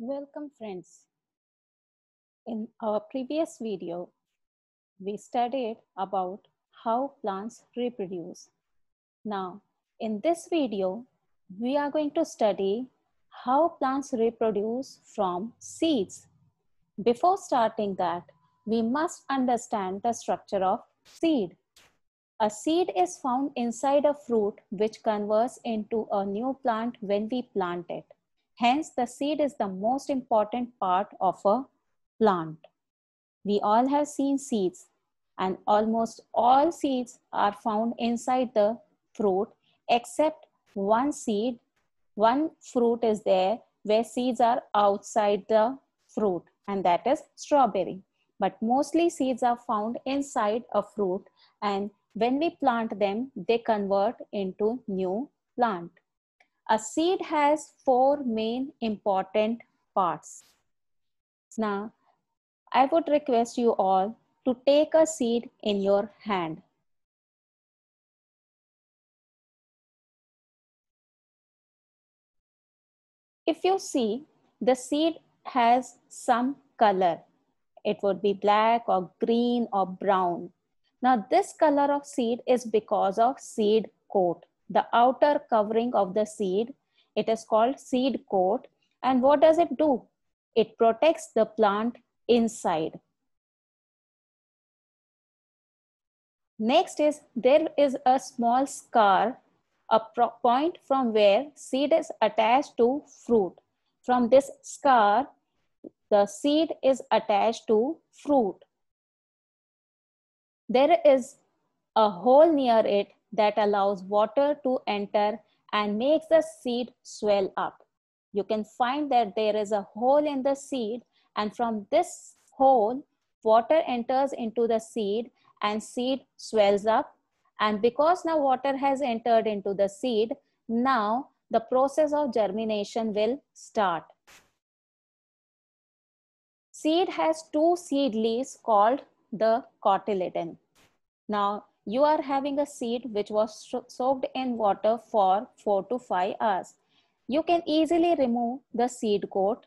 Welcome friends. In our previous video, we studied about how plants reproduce. Now, in this video, we are going to study how plants reproduce from seeds. Before starting that, we must understand the structure of seed. A seed is found inside a fruit which converts into a new plant when we plant it. Hence, the seed is the most important part of a plant. We all have seen seeds and almost all seeds are found inside the fruit except one seed, one fruit is there where seeds are outside the fruit and that is strawberry. But mostly seeds are found inside a fruit and when we plant them, they convert into new plant. A seed has four main important parts. Now, I would request you all to take a seed in your hand. If you see, the seed has some color. It would be black or green or brown. Now this color of seed is because of seed coat the outer covering of the seed. It is called seed coat. And what does it do? It protects the plant inside. Next is there is a small scar, a point from where seed is attached to fruit. From this scar, the seed is attached to fruit. There is a hole near it that allows water to enter and makes the seed swell up. You can find that there is a hole in the seed and from this hole, water enters into the seed and seed swells up. And because now water has entered into the seed, now the process of germination will start. Seed has two seed leaves called the cotyledon. Now, you are having a seed which was soaked in water for 4 to 5 hours. You can easily remove the seed coat.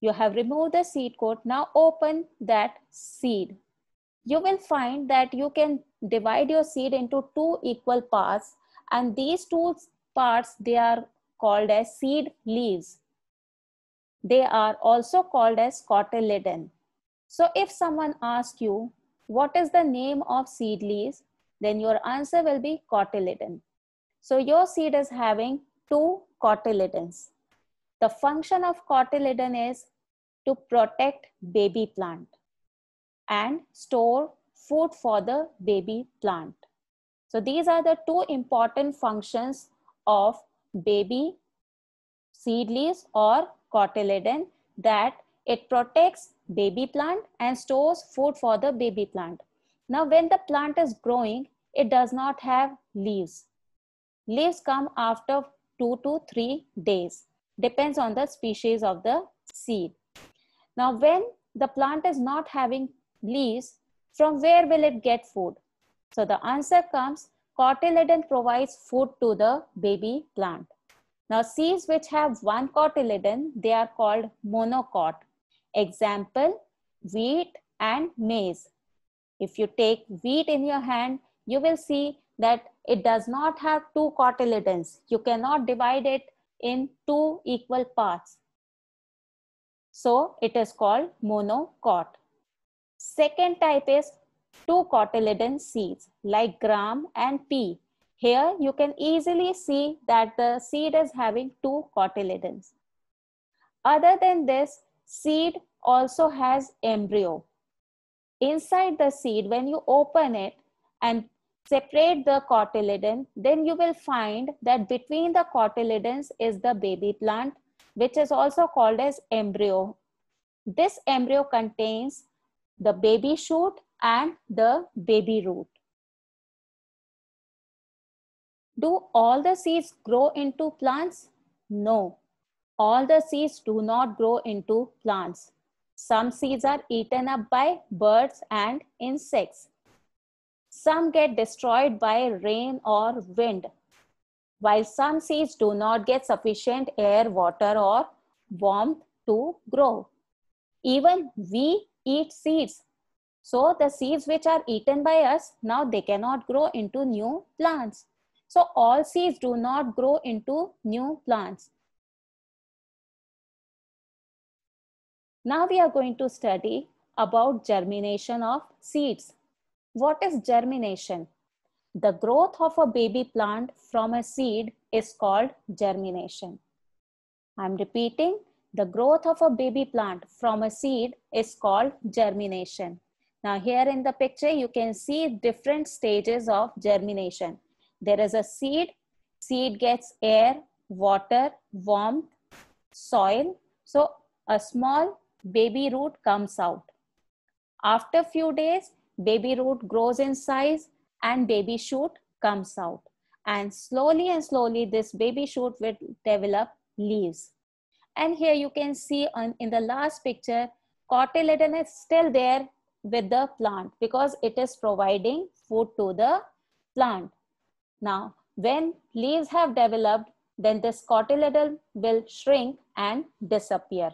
You have removed the seed coat. Now open that seed. You will find that you can divide your seed into two equal parts and these two parts they are called as seed leaves. They are also called as cotyledon. So if someone asks you what is the name of seed leaves? Then your answer will be cotyledon. So your seed is having two cotyledons. The function of cotyledon is to protect baby plant and store food for the baby plant. So these are the two important functions of baby seed leaves or cotyledon that it protects baby plant and stores food for the baby plant. Now when the plant is growing, it does not have leaves. Leaves come after two to three days, depends on the species of the seed. Now when the plant is not having leaves, from where will it get food? So the answer comes, cotyledon provides food to the baby plant. Now seeds which have one cotyledon, they are called monocot. Example, wheat and maize. If you take wheat in your hand, you will see that it does not have two cotyledons. You cannot divide it in two equal parts. So it is called monocot. Second type is two cotyledon seeds like gram and pea. Here you can easily see that the seed is having two cotyledons. Other than this, seed also has embryo. Inside the seed, when you open it and separate the cotyledon, then you will find that between the cotyledons is the baby plant, which is also called as embryo. This embryo contains the baby shoot and the baby root. Do all the seeds grow into plants? No, all the seeds do not grow into plants. Some seeds are eaten up by birds and insects. Some get destroyed by rain or wind, while some seeds do not get sufficient air, water, or warmth to grow. Even we eat seeds. So the seeds which are eaten by us, now they cannot grow into new plants. So all seeds do not grow into new plants. Now we are going to study about germination of seeds. What is germination? The growth of a baby plant from a seed is called germination. I'm repeating, the growth of a baby plant from a seed is called germination. Now here in the picture, you can see different stages of germination. There is a seed, seed gets air, water, warmth, soil. So a small baby root comes out. After few days, baby root grows in size and baby shoot comes out. And slowly and slowly, this baby shoot will develop leaves. And here you can see on, in the last picture, cotyledon is still there with the plant because it is providing food to the plant. Now, when leaves have developed, then this cotyledon will shrink and disappear.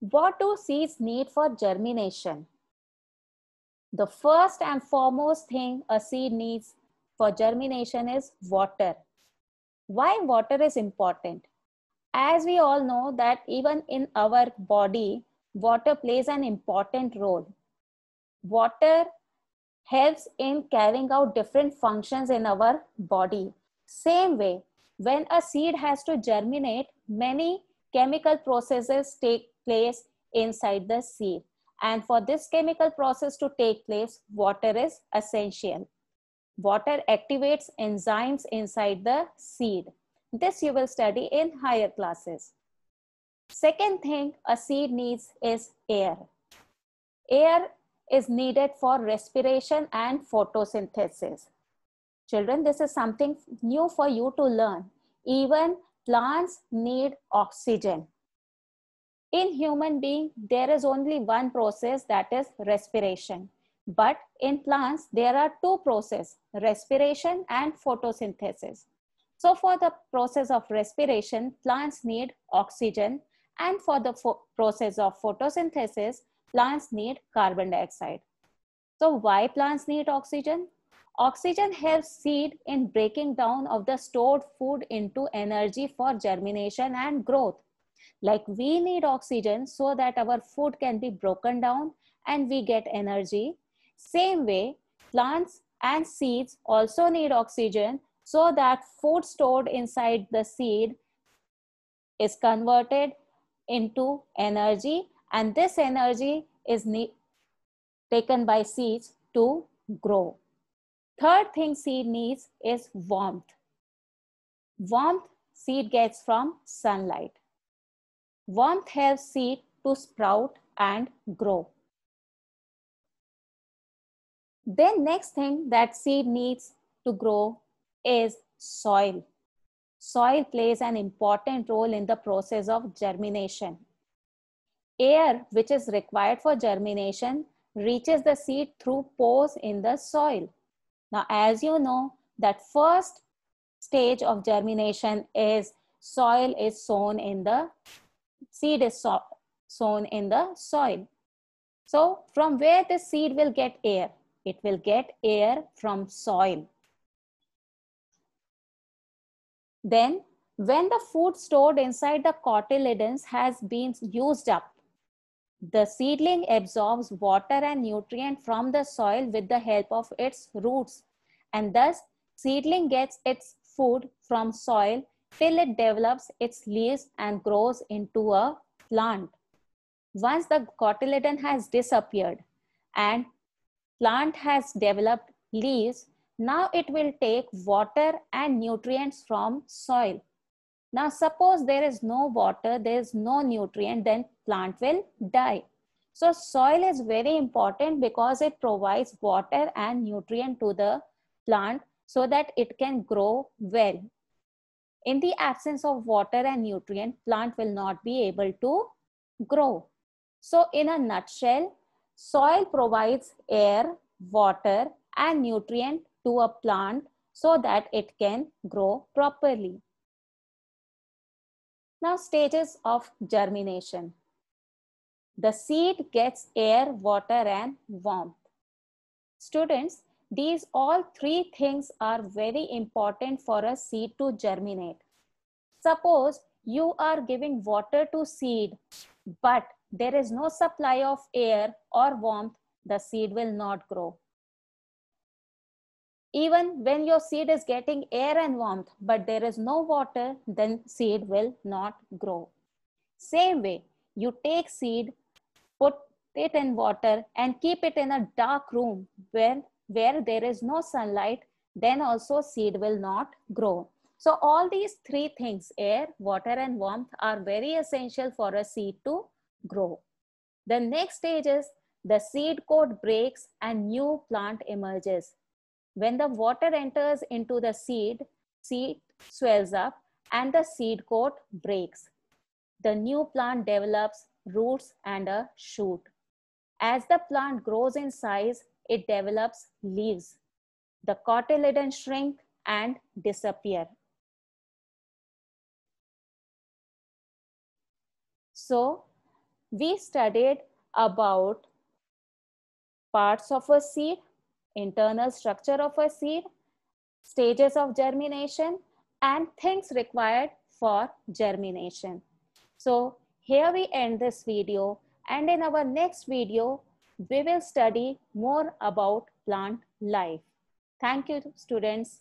What do seeds need for germination? The first and foremost thing a seed needs for germination is water. Why water is important? As we all know that even in our body, water plays an important role. Water helps in carrying out different functions in our body. Same way, when a seed has to germinate, many chemical processes take place inside the seed, And for this chemical process to take place, water is essential. Water activates enzymes inside the seed. This you will study in higher classes. Second thing a seed needs is air. Air is needed for respiration and photosynthesis. Children, this is something new for you to learn. Even plants need oxygen. In human being, there is only one process that is respiration. But in plants, there are two processes, respiration and photosynthesis. So for the process of respiration, plants need oxygen and for the process of photosynthesis, plants need carbon dioxide. So why plants need oxygen? Oxygen helps seed in breaking down of the stored food into energy for germination and growth. Like we need oxygen so that our food can be broken down and we get energy. Same way, plants and seeds also need oxygen so that food stored inside the seed is converted into energy and this energy is taken by seeds to grow. Third thing seed needs is warmth. Warmth seed gets from sunlight. Warmth have seed to sprout and grow. Then next thing that seed needs to grow is soil. Soil plays an important role in the process of germination. Air which is required for germination reaches the seed through pores in the soil. Now as you know that first stage of germination is soil is sown in the seed is so sown in the soil. So from where the seed will get air? It will get air from soil. Then when the food stored inside the cotyledons has been used up, the seedling absorbs water and nutrient from the soil with the help of its roots and thus seedling gets its food from soil till it develops its leaves and grows into a plant. Once the cotyledon has disappeared and plant has developed leaves, now it will take water and nutrients from soil. Now suppose there is no water, there is no nutrient, then plant will die. So soil is very important because it provides water and nutrient to the plant so that it can grow well. In the absence of water and nutrient, plant will not be able to grow. So in a nutshell, soil provides air, water and nutrient to a plant so that it can grow properly. Now stages of germination. The seed gets air, water and warmth. Students, these all three things are very important for a seed to germinate. Suppose you are giving water to seed, but there is no supply of air or warmth, the seed will not grow. Even when your seed is getting air and warmth, but there is no water, then seed will not grow. Same way, you take seed, put it in water and keep it in a dark room where where there is no sunlight, then also seed will not grow. So all these three things, air, water and warmth are very essential for a seed to grow. The next stage is the seed coat breaks and new plant emerges. When the water enters into the seed, seed swells up and the seed coat breaks. The new plant develops roots and a shoot. As the plant grows in size, it develops leaves. The cotyledons shrink and disappear. So we studied about parts of a seed, internal structure of a seed, stages of germination, and things required for germination. So here we end this video and in our next video, we will study more about plant life. Thank you students.